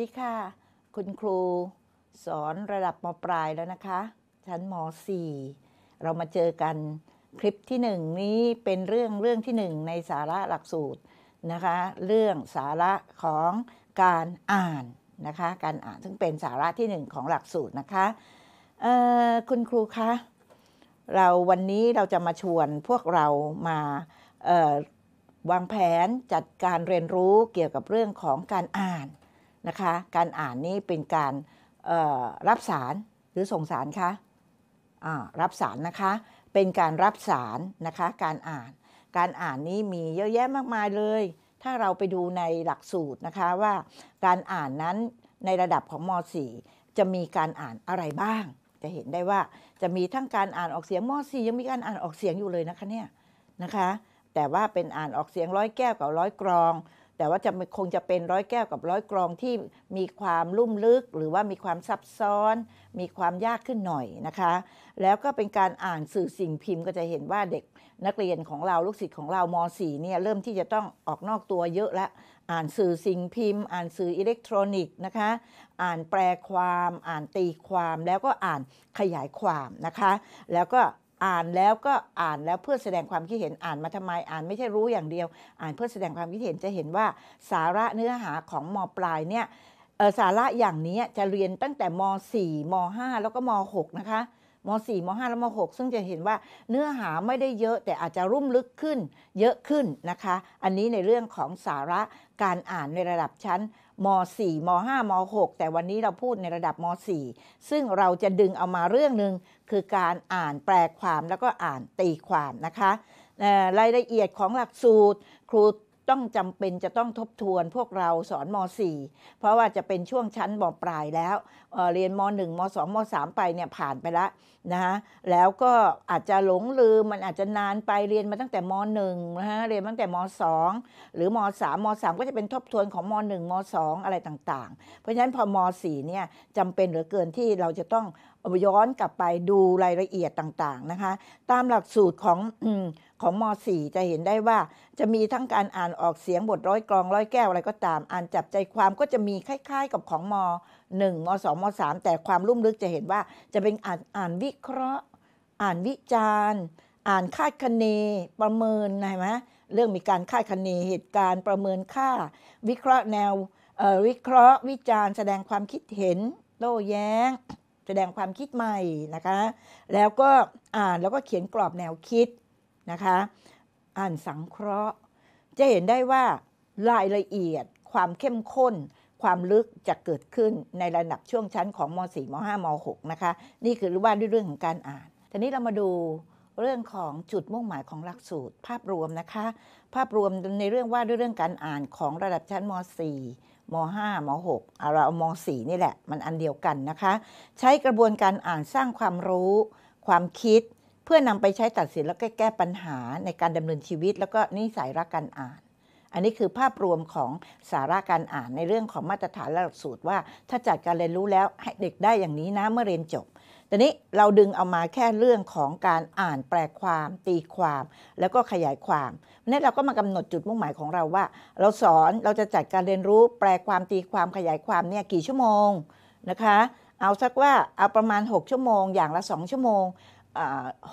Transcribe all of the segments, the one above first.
ดีค่ะ คุณครูสอนระดับมปลายแล้วนะคะชั้นม .4 เรามาเจอกันคลิปที่หนึ่งนี้เป็นเรื่องเรื่องที่หนึ่งในสาระหลักสูตรนะคะ เรื่องสาระของการอ่านนะคะ การอ่านซึ่งเป็นสาระที่หนึ่งของหลักสูตรนะคะคุณครูคะ เราวันนี้เราจะมาชวนพวกเรามาวางแผนจัดการเรียนรู้เกี่ยวกับเรื่องของการอ่านนะคะการอ่านนี้เป็นการรับสารหรือส่งสารคะรับสารนะคะเป็นการรับสารนะคะการอ่าน การอ่านนี้มีเยอะแยะมากมายเลย ถ้าเราไปดูในหลักสูตรนะคะว่า การอ่านนั้นในระดับของม .4 จะมีการอ่านอะไรบ้าง จะเห็นได้ว่าจะมีทั้งการอ่านออกเสียงม .4 ยังมีการอ่านออกเสียงอยู่เลยนะคะเนี่ยนะคะแต่ว่าเป็นอ่านออกเสียงร้อยแก้วกับร้อยกรองแต่ว่าจะคงจะเป็นร้อยแก้วกับร้อยกรองที่มีความลุ่มลึก หรือว่ามีความซับซ้อน มีความยากขึ้นหน่อยนะคะ แล้วก็เป็นการอ่านสื่อสิ่งพิมพ์ ก็จะเห็นว่าเด็กนักเรียนของเราลูกศิษย์ของเราม .4 เนี่ยเริ่มที่จะต้องออกนอกตัวเยอะและ อ่านสื่อสิ่งพิมพ์ อ่านสื่ออิเล็กทรอนิกส์นะคะ อ่านแปลความ อ่านตีความแล้วก็อ่านขยายความนะคะ แล้วก็อ่านแล้วก็อ่านแล้วเพื่อแสดงความคิดเห็นอ่านมาทำไมอ่านไม่ใช่รู้อย่างเดียว อ่านเพื่อแสดงความคิดเห็นจะเห็นว่าสาระเนื้อหาของมปลายเนี่ยสาระอย่างนี้จะเรียนตั้งแต่ม .4 ม .5 แล้วก็ม .6 นะคะม .4 ม .5 และม .6 ซึ่งจะเห็นว่าเนื้อหาไม่ได้เยอะแต่อาจจะรุ่มลึกขึ้น เยอะขึ้นนะคะ อันนี้ในเรื่องของสาระการอ่านในระดับชั้นม .4 ม .5 ม .6 แต่วันนี้เราพูดในระดับม .4 ซึ่งเราจะดึงเอามาเรื่องหนึ่งคือการอ่านแปลความแล้วก็อ่านตีความนะคะรายละเอียดของหลักสูตรครูต้องจำเป็นจะต้องทบทวนพวกเราสอนม .4 เพราะว่าจะเป็นช่วงชั้นมปลายแล้วเเรียนม .1 ม .2 ม .3 ไปเนี่ยผ่านไปแล้วนะฮะแล้วก็อาจจะหลงลืมมันอาจจะนานไปเรียนมาตั้งแต่ม .1 นะฮะเรียนตั้งแต่ม .2 หรือม .3 ม .3 ก็จะเป็นทบทวนของม .1 ม .2 อะไรต่าง ๆเพราะฉะนั้นพอม .4 เนี่ยจำเป็นเหลือเกินที่เราจะต้องย้อนกลับไปดูรายละเอียดต่างๆนะคะ ตามหลักสูตรของของม .4 จะเห็นได้ว่าจะมีทั้งการอ่านออกเสียง บทร้อยกรองร้อยแก้วอะไรก็ตาม อ่านจับใจความก็จะมีคล้าย ๆกับของม .1 ม .2 ม .3 แต่ความลุ่มลึกจะเห็นว่า จะเป็นอ่านอ่านวิเคราะห์ อ่านวิจารณ์ อ่านคาดคะเน ประเมินใช่ไหมเรื่องมีการคาดคะเนเหตุการณ์ ประเมินค่า วิเคราะห์แนววิเคราะห์วิจารณ์แสดงความคิดเห็นโต้แย้งแสดงความคิดใหม่นะคะ แล้วก็อ่านแล้วก็เขียนกรอบแนวคิดนะคะอ่านสังเคราะห์ จะเห็นได้ว่ารายละเอียดความเข้มข้น ความลึกจะเกิดขึ้นในระดับช่วงชั้นของม .4 ม .5 ม .6 นะคะนี่คือว่าด้วยเรื่องของการอ่านทีนี้เรามาดูเรื่องของจุดมุ่งหมายของหลักสูตร ภาพรวมนะคะ ภาพรวมในเรื่องว่าด้วยเรื่องการอ่านของระดับชั้นม .4 ม5ม6เอาเราเอาม4นี่แหละ มันอันเดียวกันนะคะ ใช้กระบวนการอ่านสร้างความรู้ ความคิด เพื่อนำไปใช้ตัดสินแล้วก็แก้ปัญหาในการดำเนินชีวิต แล้วก็นิสัยรักการอ่าน อันนี้คือภาพรวมของสาระการอ่านในเรื่องของมาตรฐานและหลักสูตรว่าถ้าจัดการเรียนรู้แล้วให้เด็กได้อย่างนี้นะเมื่อเรียนจบตีนี้เราดึงเอามาแค่เรื่องของการอ่านแปลความตีความแล้วก็ขยายความนี่เราก็มากำหนดจุดมุ่งหมายของเราว่า เราสอนเราจะจัดการเรียนรู้แปลความตีความขยายความเนี่ยกี่ชั่วโมงนะคะ เอาสักว่าเอาประมาณ 6 ชั่วโมง อย่างละ2 ชั่วโมง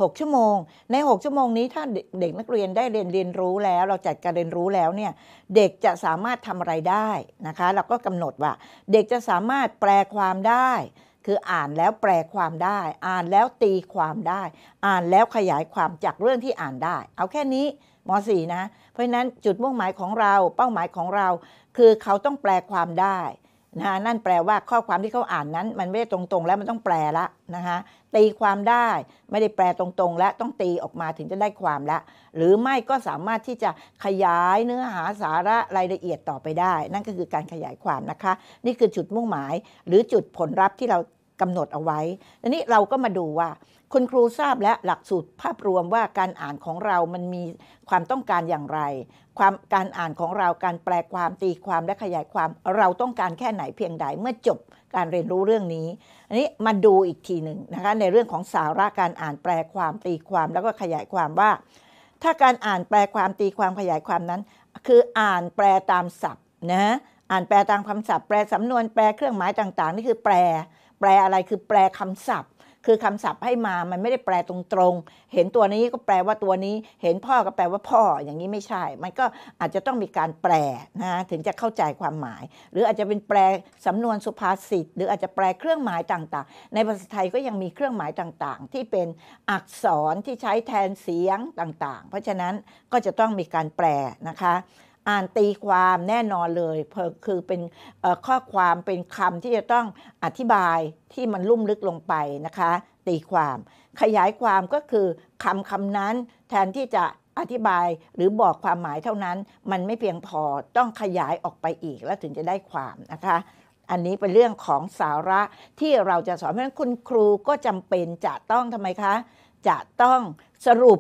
หกชั่วโมงใน 6 ชั่วโมงนี้ ถ้าเด็กนักเรียนได้เรียนเรียนรู้แล้ว เราจัดการเรียนรู้แล้วเนี่ยเด็กจะสามารถทำอะไรได้นะคะ เราก็กำหนดว่าเด็กจะสามารถแปลความได้คืออ่านแล้วแปลความได้ อ่านแล้วตีความได้ อ่านแล้วขยายความจากเรื่องที่อ่านได้ เอาแค่นี้ม .4 นะ เพราะนั้นจุดมุ่งหมายของเรา เป้าหมายของเรา คือเขาต้องแปลความได้นะนั่นแปลว่าข้อความที่เขาอ่านนั้น มันไม่ได้ตรงๆ แล้วมันต้องแปลละนะคะตีความได้ไม่ได้แปลตรงๆและต้องตีออกมาถึงจะได้ความละ หรือไม่ก็สามารถที่จะขยายเนื้อหาสาระรายละเอียดต่อไปได้ นั่นก็คือการขยายความนะคะ นี่คือจุดมุ่งหมาย หรือจุดผลลัพธ์ที่เรากำหนดเอาไว้ทีนนี้เราก็มาดูว่า คุณครูทราบและหลักสูตรภาพรวมว่าการอ่านของเรามันมีความต้องการอย่างไร ความการอ่านของเราการแปลความตีความและขยายความ เราต้องการแค่ไหนเพียงใดเมื่อจบการเรียนรู้เรื่องนี้อันนี้มาดูอีกทีหนึ่งนะคะในเรื่องของสาระการอ่านแปลความตีความแล้วก็ขยายความว่า ถ้าการอ่านแปลความตีความขยายความนั้น คืออ่านแปลตามศัพท์นะอ่านแปลตามคำศัพท์แปลสำนวนแปลเครื่องหมายต่างๆนี่คือแปลแปลอะไรคือแปลคำศัพท์ คือคำศัพท์ให้มา มันไม่ได้แปลตรงๆ เห็นตัวนี้ก็แปลว่าตัวนี้ เห็นพ่อก็แปลว่าพ่ออย่างนี้ไม่ใช่ มันก็อาจจะต้องมีการแปลนะถึงจะเข้าใจความหมาย หรืออาจจะเป็นแปลสำนวนสุภาษิตหรืออาจจะแปลเครื่องหมายต่าง ๆ ในภาษาไทยก็ยังมีเครื่องหมายต่างๆ ที่เป็นอักษรที่ใช้แทนเสียงต่าง ๆ เพราะฉะนั้นก็จะต้องมีการแปลนะคะอ่านตีความแน่นอนเลย คือเป็นข้อความเป็นคำที่จะต้องอธิบายที่มันลุ่มลึกลงไปนะคะ ตีความขยายความก็คือคำคำนั้นแทนที่จะอธิบายหรือบอกความหมายเท่านั้นมันไม่เพียงพอต้องขยายออกไปอีกแล้วถึงจะได้ความนะคะ อันนี้เป็นเรื่องของสาระที่เราจะสอนเพราะฉะนั้นคุณครูก็จำเป็นจะต้องทำไมคะจะต้องสรุป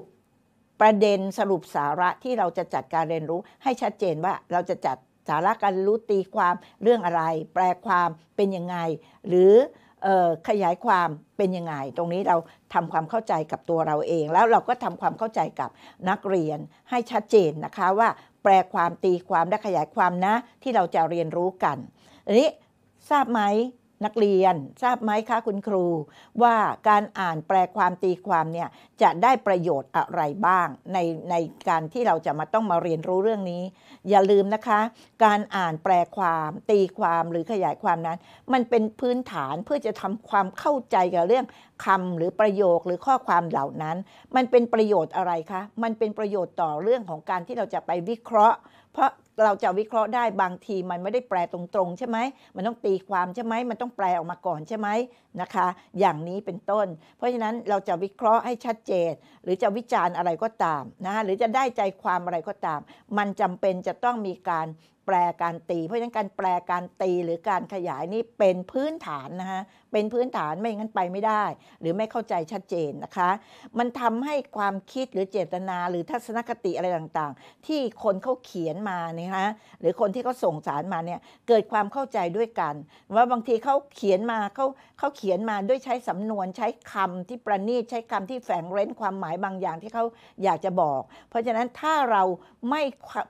ประเด็นสรุปสาระที่เราจะจัดการเรียนรู้ให้ชัดเจนว่าเราจะจัดสาระการรู้ตีความเรื่องอะไร แปลความเป็นยังไงหรือขยายความเป็นยังไง ตรงนี้เราทำความเข้าใจกับตัวเราเอง แล้วเราก็ทำความเข้าใจกับนักเรียนให้ชัดเจนนะคะว่าแปลความตีความและขยายความนะที่เราจะเรียนรู้กันอันนี้ทราบไหมนักเรียนทราบไหมคะคุณครูว่าการอ่านแปลความตีความเนี่ยจะได้ประโยชน์อะไรบ้างในในการที่เราจะมาต้องมาเรียนรู้เรื่องนี้ อย่าลืมนะคะ การอ่านแปลความ ตีความหรือขยายความนั้น มันเป็นพื้นฐานเพื่อจะทำความเข้าใจกับเรื่องคำหรือประโยคหรือข้อความเหล่านั้น มันเป็นประโยชน์อะไรคะ มันเป็นประโยชน์ต่อเรื่องของการที่เราจะไปวิเคราะห์เพราะเราจะวิเคราะห์ได้บางทีมันไม่ได้แปลตรงๆใช่ไหม มันต้องตีความใช่ไหม มันต้องแปลออกมาก่อนใช่ไหมนะคะ อย่างนี้เป็นต้น เพราะฉะนั้นเราจะวิเคราะห์ให้ชัดเจน หรือจะวิจารณ์อะไรก็ตามนะหรือจะได้ใจความอะไรก็ตาม มันจำเป็นจะต้องมีการแปลการตี เพราะฉะนั้นการแปลการตีหรือการขยายนี่เป็นพื้นฐานนะคะเป็นพื้นฐานไม่งั้นไปไม่ได้ หรือไม่เข้าใจชัดเจนนะคะ มันทำให้ความคิดหรือเจตนา หรือทัศนคติอะไรต่างๆ ที่คนเขาเขียนมานะคะหรือคนที่เขาส่งสารมาเนี่ยเกิดความเข้าใจด้วยกัน ว่าบางทีเขาเขียนมาเขาเขาเขียนมาด้วยใช้สำนวนใช้คำที่ประณีตใช้คำที่แฝงเร้นความหมายบางอย่างที่เขาอยากจะบอก เพราะฉะนั้นถ้าเราไม่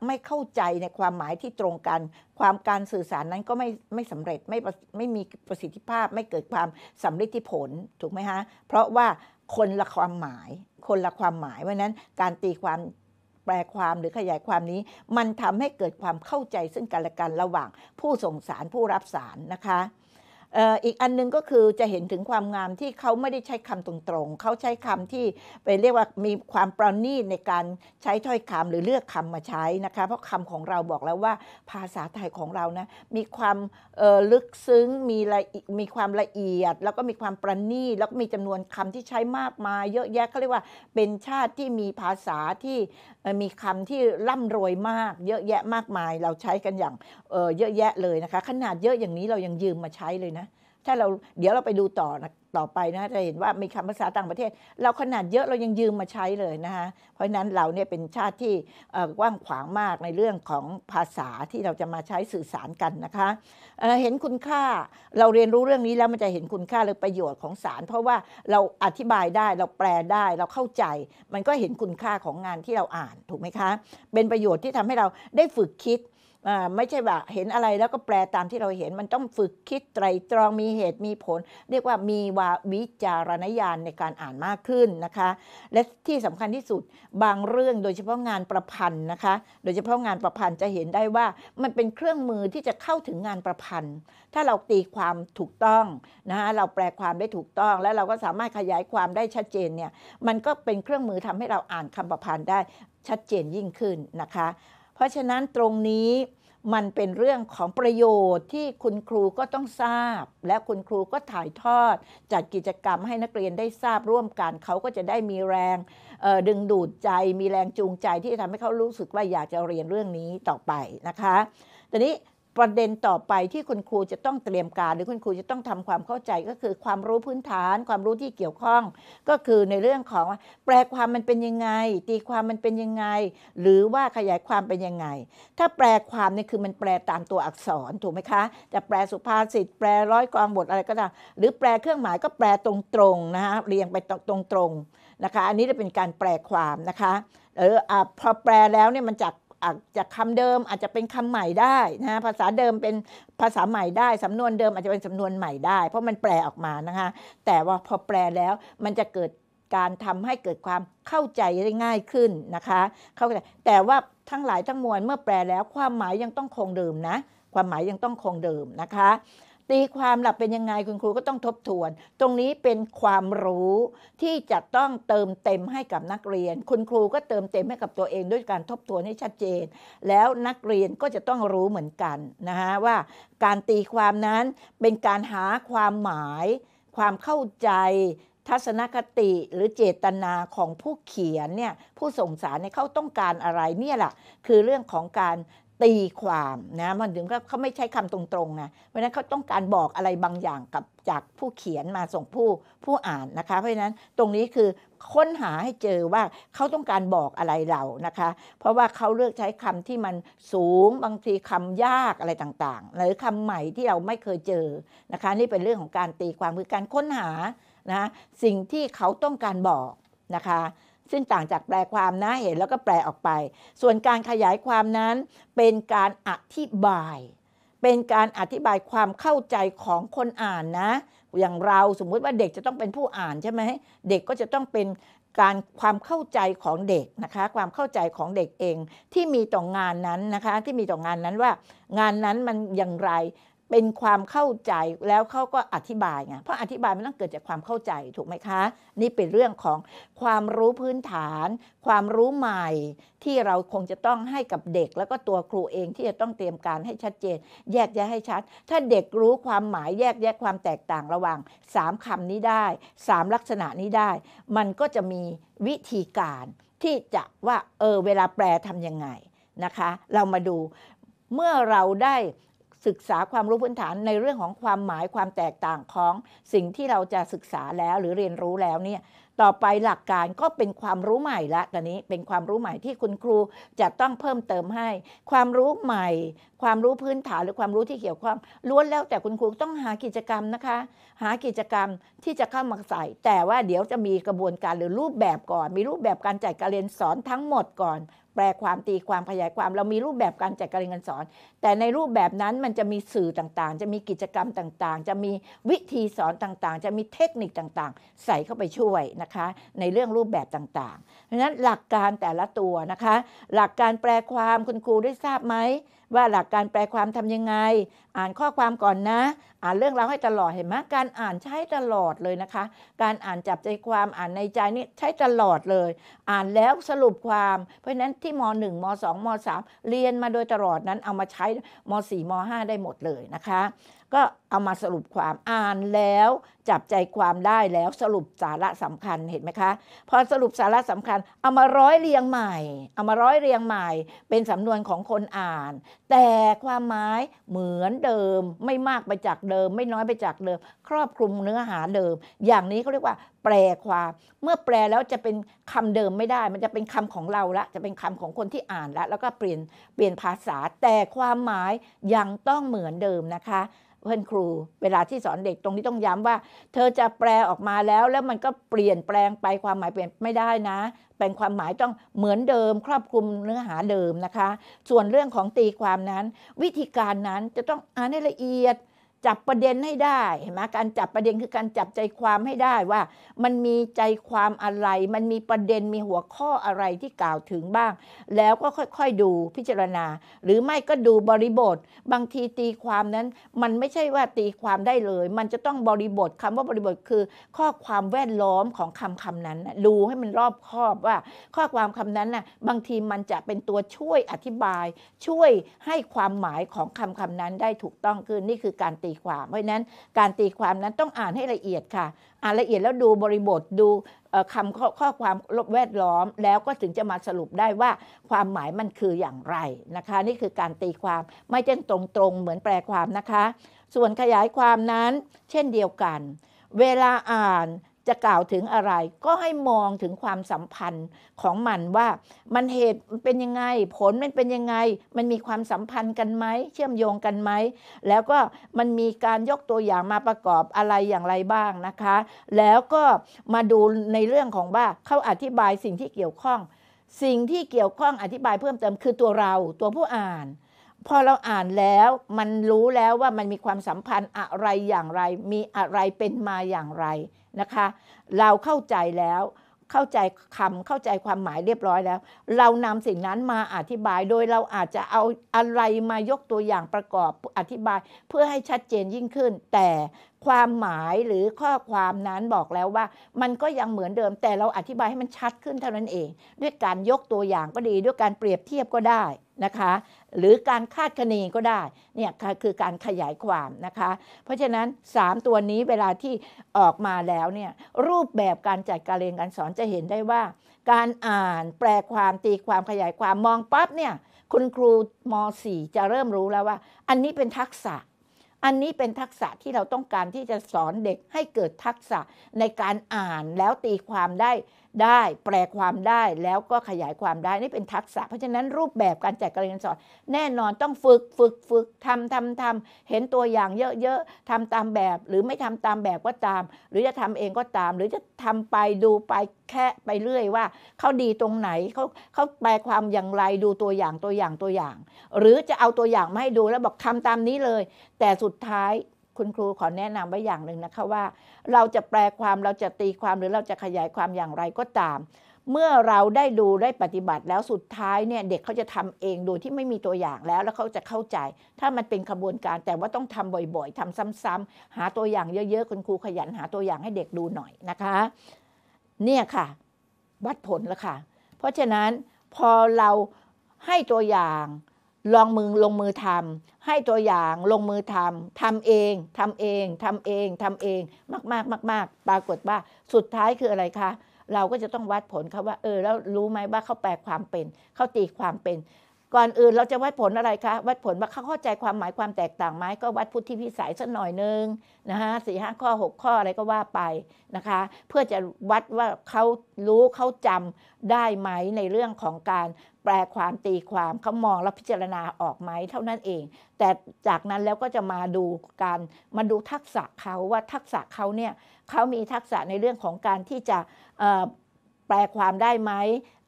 ไม่เข้าใจในความหมายที่ตรรงกัน ความการสื่อสารนั้นก็ไม่ไม่สำเร็จไม่ไม่มีประสิทธิภาพไม่เกิดความสำร็จที่ผลถูกไหมฮะเพราะว่าคนละความหมาย คนละความหมายเพราะนั้น การตีความแปลความหรือขยายความนี้ มันทำให้เกิดความเข้าใจซึ่งกันและกันระหว่างผู้ส่งสารผู้รับสารนะคะอีกอันนึงก็คือจะเห็นถึงความงามที่เขาไม่ได้ใช้คำตรงๆ เขาใช้คำที่ไปเรียกว่ามีความประณีตในการใช้ถ้อยคำหรือเลือกคำมาใช้นะคะ เพราะคำของเราบอกแล้วว่าภาษาไทยของเรานะมีความลึกซึ้งมีะมีความละเอียด แล้วก็มีความประณีตแล้วก็มีจำนวนคำที่ใช้มากมาย เยอะแยะเขาเรียกว่า เป็นชาติที่มีภาษาที่มีคำที่ร่ำรวยมาก เยอะแยะมากมาย เราใช้กันอย่างเยอะแยะเลยนะคะขนาดเยอะอย่างนี้เรายังยืมมาใช้เลยนะถ้าเราเดี๋ยวเราไปดูต่อนะต่อไปนะจะเห็นว่ามีคำภาษาต่างประเทศ เราขนาดเยอะเรายังยืมมาใช้เลยนะคะเพราะนั้นเราเนี่ยเป็นชาติที่กว้างขวางมากในเรื่องของภาษาที่เราจะมาใช้สื่อสารกันนะคะเเห็นคุณค่าเราเรียนรู้เรื่องนี้แล้ว มันจะเห็นคุณค่าหรือประโยชน์ของสารเพราะว่าเราอธิบายได้เราแปลได้ เราเข้าใจมันก็เห็นคุณค่าของงานที่เราอ่านถูกไหมคะ เป็นประโยชน์ที่ทำให้เราได้ฝึกคิดไม่ใช่ว่าเห็นอะไรแล้วก็แปลตามที่เราเห็น มันต้องฝึกคิดไตรตรองมีเหตุมีผล เรียกว่ามีวาวิจารณญาณในการอ่านมากขึ้นนะคะ และที่สำคัญที่สุดบางเรื่องโดยเฉพาะงานประพันธ์นะคะ โดยเฉพาะงานประพันธ์จะเห็นได้ว่ามันเป็นเครื่องมือที่จะเข้าถึงงานประพันธ์ ถ้าเราตีความถูกต้องนะคะเราแปลความได้ถูกต้อง แล้วเราก็สามารถขยายความได้ชัดเจนเนี่ยมันก็เป็นเครื่องมือทำให้เราอ่านคำประพันธ์ได้ชัดเจนยิ่งขึ้นนะคะเพราะฉะนั้นตรงนี้มันเป็นเรื่องของประโยชน์ที่คุณครูก็ต้องทราบและคุณครูก็ถ่ายทอดจัดกิจกรรมให้นักเรียนได้ทราบร่วมกันเขาก็จะได้มีแรงดึงดูดใจมีแรงจูงใจที่จะทำให้เขารู้สึกว่าอยากจะเรียนเรื่องนี้ต่อไปนะคะตอนนี้ประเด็นต่อไปที่คุณครูจะต้องเตรียมการหรือคุณครูจะต้องทำความเข้าใจก็คือ ความรู้พื้นฐาน ความรู้ที่เกี่ยวข้อง ก็คือในเรื่องของแปลความมันเป็นยังไง ตีความมันเป็นยังไง หรือว่าขยายความเป็นยังไงถ้าแปลความนี่คือมันแปลตามตัวอักษรถูกไหมคะ จะแปลสุภาษิตแปลร้อยกองบทอะไรก็ได้หรือแปลเครื่องหมายก็แปลตรงๆนะคะเรียงไปตรงๆนะคะ อันนี้จะเป็นการแปลความนะคะเออพอแปลแล้วเนี่ยมันจากอาจจะคำเดิมอาจจะเป็นคำใหม่ได้นะภาษาเดิมเป็นภาษาใหม่ได้สำนวนเดิมอาจจะเป็นสำนวนใหม่ได้เพราะมันแปลออกมานะคะ แต่ว่าพอแปลแล้วมันจะเกิดการทำให้เกิดความเข้าใจได้ง่ายขึ้นนะคะเข้าใจแต่ว่าทั้งหลายทั้งมวลเมื่อแปลแล้ว ความหมายยังต้องคงเดิมนะความหมายยังต้องคงเดิมนะคะตีความหลักเป็นยังไงคุณครูก็ต้องทบทวน ตรงนี้เป็นความรู้ที่จะต้องเติมเต็มให้กับนักเรียน คุณครูก็เติมเต็มให้กับตัวเอง ด้วยการทบทวนให้ชัดเจน แล้วนักเรียนก็จะต้องรู้เหมือนกันนะคะว่า การตีความนั้นเป็นการหาความหมาย ความเข้าใจ ทัศนคติหรือเจตนาของผู้เขียนเนี่ยผู้ส่งสารเนี่ยเขาต้องการอะไรเนี่ยแหละคือเรื่องของการตีความนะมันถึงเขาไม่ใช้คำตรงๆนะเพราะนั้นเขาต้องการบอกอะไรบางอย่างกับจากผู้เขียนมาส่งผู้ผู้อ่านนะคะ เพราะฉะนั้นตรงนี้คือค้นหาให้เจอว่าเขาต้องการบอกอะไรเรานะคะ เพราะว่าเขาเลือกใช้คำที่มันสูงบางทีคำยากอะไรต่าง ๆ หรือคำใหม่ที่เราไม่เคยเจอนะคะ นี่เป็นเรื่องของการตีความคือการค้นหานะสิ่งที่เขาต้องการบอกนะคะซึ่งต่างจากแปลความนะเห็นแล้วก็แปลออกไป ส่วนการขยายความนั้นเป็นการอธิบาย เป็นการอธิบายความเข้าใจของคนอ่านนะ อย่างเราสมมุติว่าเด็กจะต้องเป็นผู้อ่านใช่ไหม เด็กก็จะต้องเป็นการความเข้าใจของเด็กนะคะ ความเข้าใจของเด็กเองที่มีต่องงานนั้นนะคะ ที่มีต่องงานนั้นว่า งานนั้นมันอย่างไรเป็นความเข้าใจแล้วเขาก็อธิบายไงเพราะอธิบายมันต้องเกิดจากความเข้าใจถูกไหมคะ นี่เป็นเรื่องของความรู้พื้นฐาน ความรู้ใหม่ที่เราคงจะต้องให้กับเด็ก แล้วก็ตัวครูเองที่จะต้องเตรียมการให้ชัดเจน แยกแยะให้ชัด ถ้าเด็กรู้ความหมายแยกแยะความแตกต่างระหว่าง3คำนี้ได้3 ลักษณะนี้ได้ มันก็จะมีวิธีการที่จะว่าเออเวลาแปลทํำยังไงนะคะ เรามาดูเมื่อเราได้ศึกษาความรู้พื้นฐานในเรื่องของความหมายความแตกต่างของสิ่งที่เราจะศึกษาแล้วหรือเรียนรู้แล้วเนี่ยต่อไปหลักการก็เป็นความรู้ใหม่ละตอนนี้เป็นความรู้ใหม่ที่คุณครูจะต้องเพิ่มเติมให้ ความรู้ใหม่ ความรู้พื้นฐานหรือความรู้ที่เกี่ยวข้องล้วนแล้วแต่คุณครูต้องหากิจกรรมนะคะ หากิจกรรมที่จะเข้ามาใส่ แต่ว่าเดี๋ยวจะมีกระบวนการหรือรูปแบบก่อน มีรูปแบบการจัดการเรียนสอนทั้งหมดก่อนแปลความตีความขยายความเรามีรูปแบบการจัดการเรียนการสอน แต่ในรูปแบบนั้นมันจะมีสื่อต่างๆ จะมีกิจกรรมต่างๆ จะมีวิธีสอนต่างๆ จะมีเทคนิคต่างๆ ใส่เข้าไปช่วยนะคะ ในเรื่องรูปแบบต่างๆเพราะฉะนั้นหลักการแต่ละตัวนะคะ หลักการแปลความคุณครูได้ทราบไหมว่าหลักการแปลความทํำยังไง อ่านข้อความก่อนนะ อ่านเรื่องราวให้ตลอดเห็นไหมการอ่านใช้ตลอดเลยนะคะ การอ่านจับใจความอ่านในใจนี่ใช้ตลอดเลย อ่านแล้วสรุปความ เพราะฉะนั้นที่ม .1 ม .2 ม .3 เรียนมาโดยตลอดนั้นเอามาใช้ม .4 ม .5 ได้หมดเลยนะคะ ก็เอามาสรุปความอ่านแล้วจับใจความได้แล้วสรุปสาระสำคัญเห็นไหมคะพอสรุปสาระสำคัญเอามาร้อยเรียงใหม่เอามาร้อยเรียงใหม่เป็นสำนวนของคนอ่าน แต่ความหมายเหมือนเดิมไม่มากไปจากเดิม ไม่น้อยไปจากเดิมครอบคลุมเนื้อหาเดิม อย่างนี้เขาเรียกว่า แปลความ เมื่อแปลแล้วจะเป็นคำเดิมไม่ได้ มันจะเป็นคำของเราละจะเป็นคำของคนที่อ่านละ แล้วก็เปลี่ยนเปลี่ยนภาษา แต่ความหมายยังต้องเหมือนเดิมนะคะ เพื่อนครรูเวลาที่สอนเด็กตรงนี้ต้องย้ำว่าเธอจะแปลออกมาแล้วแล้วมันก็เปลี่ยนแปลงไปความหมายเปลี่ยนไม่ได้นะแปลงความหมายต้องเหมือนเดิม ครอบคลุมเนื้อหาเดิมนะคะ ส่วนเรื่องของตีความนั้น วิธีการนั้นจะต้องอ่านให้ละเอียดจับประเด็นให้ได้เห็นไหมการจับประเด็นคือการจับใจความให้ได้ว่า มันมีใจความอะไร มันมีประเด็นมีหัวข้ออะไรที่กล่าวถึงบ้าง แล้วก็ค่อยๆดูพิจารณา หรือไม่ก็ดูบริบทบางทีตีความนั้น มันไม่ใช่ว่าตีความได้เลย มันจะต้องบริบทคำว่าบริบทคือ ข้อความแวดล้อมของคำคำนั้นดูให้มันรอบคอบว่า ข้อความคำนั้นน่ะบางทีมันจะเป็นตัวช่วยอธิบาย ช่วยให้ความหมายของคำคำนั้นได้ถูกต้องขึ้นนี่คือการตีความเพราะนั้นการตีความนั้นต้องอ่านให้ละเอียดค่ะ อ่านละเอียดแล้วดูบริบทดูคำข้อข้อความรบแวดล้อม แล้วก็ถึงจะมาสรุปได้ว่าความหมายมันคืออย่างไรนะคะ นี่คือการตีความไม่เช่นตรงงเหมือนแปลความนะคะ ส่วนขยายความนั้นเช่นเดียวกัน เวลาอ่านจะกล่าวถึงอะไรก็ให้มองถึงความสัมพันธ์ของมันว่ามันเหตุเป็นยังไง ผลมันเป็นยังไง มันมีความสัมพันธ์กันไหมเชื่อมโยงกันไหม แล้วก็มันมีการยกตัวอย่างมาประกอบอะไรอย่างไรบ้างนะคะ แล้วก็มาดูในเรื่องของว่าเขาอธิบายสิ่งที่เกี่ยวข้อง สิ่งที่เกี่ยวข้องอธิบายเพิ่มเติมคือตัวเราตัวผู้อ่าน พอเราอ่านแล้วมันรู้แล้วว่ามันมีความสัมพันธ์อะไรอย่างไร มีอะไรเป็นมาอย่างไรนะคะเราเข้าใจแล้วเข้าใจคำเข้าใจความหมายเรียบร้อยแล้ว เรานำสิ่งนั้นมาอธิบายโดยเราอาจจะเอาอะไรมายกตัวอย่างประกอบอธิบายเพื่อให้ชัดเจนยิ่งขึ้นแต่ความหมายหรือข้อความนั้นบอกแล้วว่ามันก็ยังเหมือนเดิมแต่เราอธิบายให้มันชัดขึ้นเท่านั้นเอง ด้วยการยกตัวอย่างก็ดีด้วยการเปรียบเทียบก็ได้นะคะ หรือการคาดคะเนก็ได้เนี่ยคือการขยายความนะคะ เพราะฉะนั้น 3 ตัวนี้เวลาที่ออกมาแล้วเนี่ยรูปแบบการจัดการเรียนการสอนจะเห็นได้ว่าการอ่านแปลความตีความขยายความมองปั๊บเนี่ยคุณครูม .4 จะเริ่มรู้แล้วว่า อันนี้เป็นทักษะอันนี้เป็นทักษะที่เราต้องการที่จะสอนเด็กให้เกิดทักษะ ในการอ่านแล้วตีความได้ได้แปลความได้แล้วก็ขยายความได้ นี่เป็นทักษะ เพราะฉะนั้นรูปแบบการแจกการเรียนสอนแน่นอนต้องฝึกฝึกฝึกทำทำทำเห็นตัวอย่างเยอะๆทำตามแบบ หรือไม่ทำตามแบบก็ตาม หรือจะทำเองก็ตาม หรือจะทำไปดูไปแค่ไปเรื่อยว่าเขาดีตรงไหนเขาเขาแปลความอย่างไรดูตัวอย่างตัวอย่างตัวอย่าง หรือจะเอาตัวอย่างมาให้ดูแล้วบอกทำตามนี้เลย แต่สุดท้ายคุณครูขอแนะนำไว้อย่างหนึ่งนะคะ ว่าเราจะแปลความเราจะตีความหรือเราจะขยายความอย่างไรก็ตาม เมื่อเราได้ดูได้ปฏิบัติแล้วสุดท้าย เนี่ย เด็กเขาจะทำเองโดยที่ไม่มีตัวอย่างแล้ว แล้วเขาจะเข้าใจ ถ้ามันเป็นขบวนการแต่ว่าต้องทำบ่อยๆ ทำซ้ำๆ หาตัวอย่างเยอะๆคุณครูขยันหาตัวอย่างให้เด็กดูหน่อยนะคะเนี่ยค่ะ วัดผลแล้วค่ะ เพราะฉะนั้นพอเราให้ตัวอย่างลองมือลงมือทำให้ตัวอย่างลงมือทำทำเองทำเองทำเองทำเองมากมากมากมากปรากฏว่าสุดท้ายคืออะไรคะ เราก็จะต้องวัดผลเขาว่าเออแล้วรู้ไหมว่าเขาแปลความเป็นเขาตีความเป็น ก่อนอื่นเราจะวัดผลอะไรคะวัดผลว่าเขาเข้าใจความหมายความแตกต่างไหมก็วัดพุทธิพิสัยสักหน่อยนึงนะคะสี่ห้าข้อ 6 ข้ออะไรก็ว่าไปนะคะ เพื่อจะวัดว่าเขารู้เขาจำได้ไหมในเรื่องของการแปลความตีความเขามองและพิจารณาออกไหมเท่านั้นเอง แต่จากนั้นแล้วก็จะมาดูการมาดูทักษะเขาว่าทักษะเขาเนี่ยเขามีทักษะในเรื่องของการที่จะแปลความได้ไหม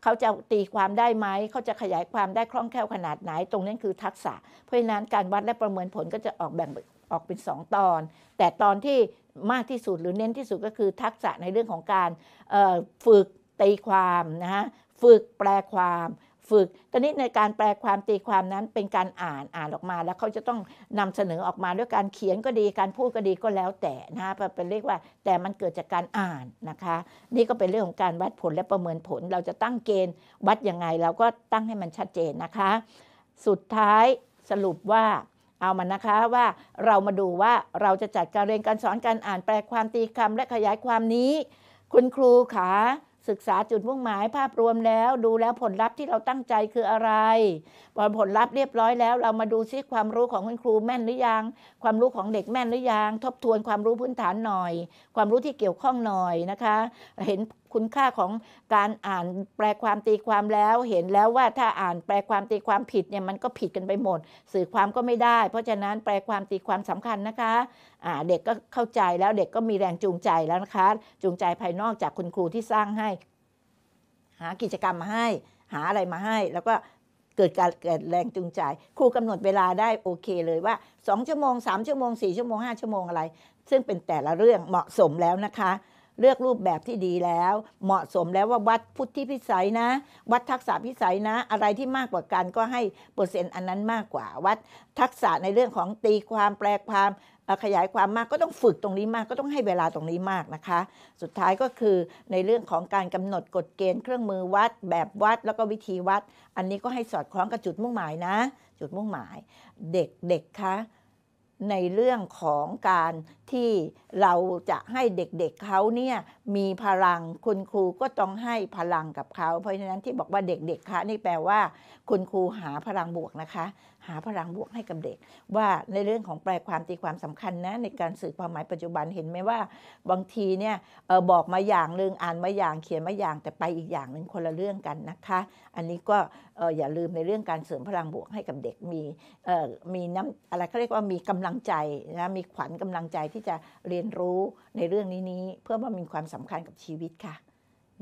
เขาจะตีความได้ไหมเขาจะขยายความได้คล่องแคล่วขนาดไหน ตรงนั้นคือทักษะ เพราะฉะนั้นการวัดและประเมินผลก็จะออกแบ่งออกเป็น 2 ตอน แต่ตอนที่มากที่สุดหรือเน้นที่สุดก็คือทักษะในเรื่องของการฝึกตีความนะฮะ ฝึกแปลความฝึกตอนนี้ในการแปลความตีความนั้นเป็นการอ่านอ่านออกมา แล้วเขาจะต้องนำเสนอออกมาด้วยการเขียนก็ดีการพูดก็ดีก็แล้วแต่นะคะเป็นเรียกว่า แต่มันเกิดจากการอ่านนะคะ นี่ก็เป็นเรื่องของการวัดผลและประเมินผล เราจะตั้งเกณฑ์วัดยังไงเราก็ตั้งให้มันชัดเจนนะคะ สุดท้ายสรุปว่า เอามันนะคะว่าเรามาดูว่าเราจะจัดการเรียนการสอนการอ่าน แปลความตีคาและขยายความนี้ คุณครูขาศึกษาจุดมุ่งหมายภาพรวมแล้ว ดูแล้วผลลัพธ์ที่เราตั้งใจคืออะไรพอผลลัพธ์เรียบร้อยแล้ว เรามาดูซิความรู้ของคุณครูแม่นหรือยัง ความรู้ของเด็กแม่นหรือยัง ทบทวนความรู้พื้นฐานหน่อย ความรู้ที่เกี่ยวข้องหน่อยนะคะ เห็นคุณค่าของการอ่านแปลความตีความแล้วเห็นแล้วว่าถ้าอ่านแปลความตีความผิดเนี่ยมันก็ผิดกันไปหมด สื่อความก็ไม่ได้ เพราะฉะนั้นแปลความตีความสำคัญนะคะะเด็กก็เข้าใจแล้วเด็กก็มีแรงจูงใจแล้วนะคะ จูงใจภายนอกจากคุณครูที่สร้างให้ หากิจกรรมมาให้ หาอะไรมาให้ แล้วก็เกิดการเกิดแรงจูงใจครูกำหนดเวลาได้โอเคเลยว่า 2 ชั่วโมง 3 ชั่วโมง 4 ชั่วโมง 5 ชั่วโมงอะไร ซึ่งเป็นแต่ละเรื่องเหมาะสมแล้วนะคะเลือกรูปแบบที่ดีแล้ว เหมาะสมแล้วว่าวัดพุทธิพิสัยนะ วัดทักษะพิสัยนะ อะไรที่มากกว่ากันก็ให้เปอร์เซ็นต์อันนั้นมากกว่า วัดทักษะในเรื่องของ ตีความแปลความขยายความมากก็ต้องฝึกตรงนี้มากก็ต้องให้เวลาตรงนี้มากนะคะ สุดท้ายก็คือในเรื่องของการกำหนดกฎเกณฑ์เครื่องมือวัด แบบวัดแล้วก็วิธีวัด อันนี้ก็ให้สอดคล้องกับจุดมุ่งหมายนะ จุดมุ่งหมาย เด็กๆคะในเรื่องของการที่เราจะให้เด็ก ๆเเขาเนี่ย มีพลังคุณครูก็ต้องให้พลังกับเขา เพราะฉะนั้นที่บอกว่าเด็กๆคะนี่แปลว่าคุณครูหาพลังบวกนะคะหาพลังบวกให้กับเด็ก ว่าในเรื่องของแปลความตีความสำคัญนะในการสื่อความหมายปัจจุบันเห็นไหมว่า บางทีเนี่ยออบอกมาอย่างหนึ่งอ่านมาอย่างเขียนมาอย่างแต่ไปอีกอย่างหนึ่งคนละเรื่องกันนะคะ อันนี้ก็ออย่าลืมในเรื่องการเสริมพลังบวกให้กับเด็กมีมีน้ำอะไรเขาเรียกว่ามีกำลังใจนะมีขวัญกำลังใจที่จะเรียนรู้ในเรื่องนี้ๆเพื่อว่ามีความสำคัญกับชีวิตค่ะ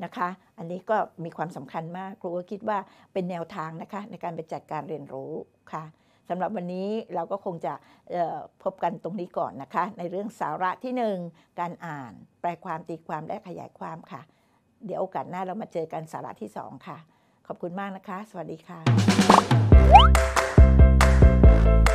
นะคะ อันนี้ก็มีความสำคัญมาก ครูก็คิดว่าเป็นแนวทางนะคะในการ ไปจัดการเรียนรู้ค่ะสำหรับวันนี้เราก็คงจะพบกันตรงนี้ก่อนนะคะ ในเรื่องสาระที่1การอ่าน แปลความตีความ และขยายความค่ะ เดี๋ยวโอกาสหน้าเรามาเจอกันสาระที่ 2 ค่ะ ขอบคุณมากนะคะ สวัสดีค่ะ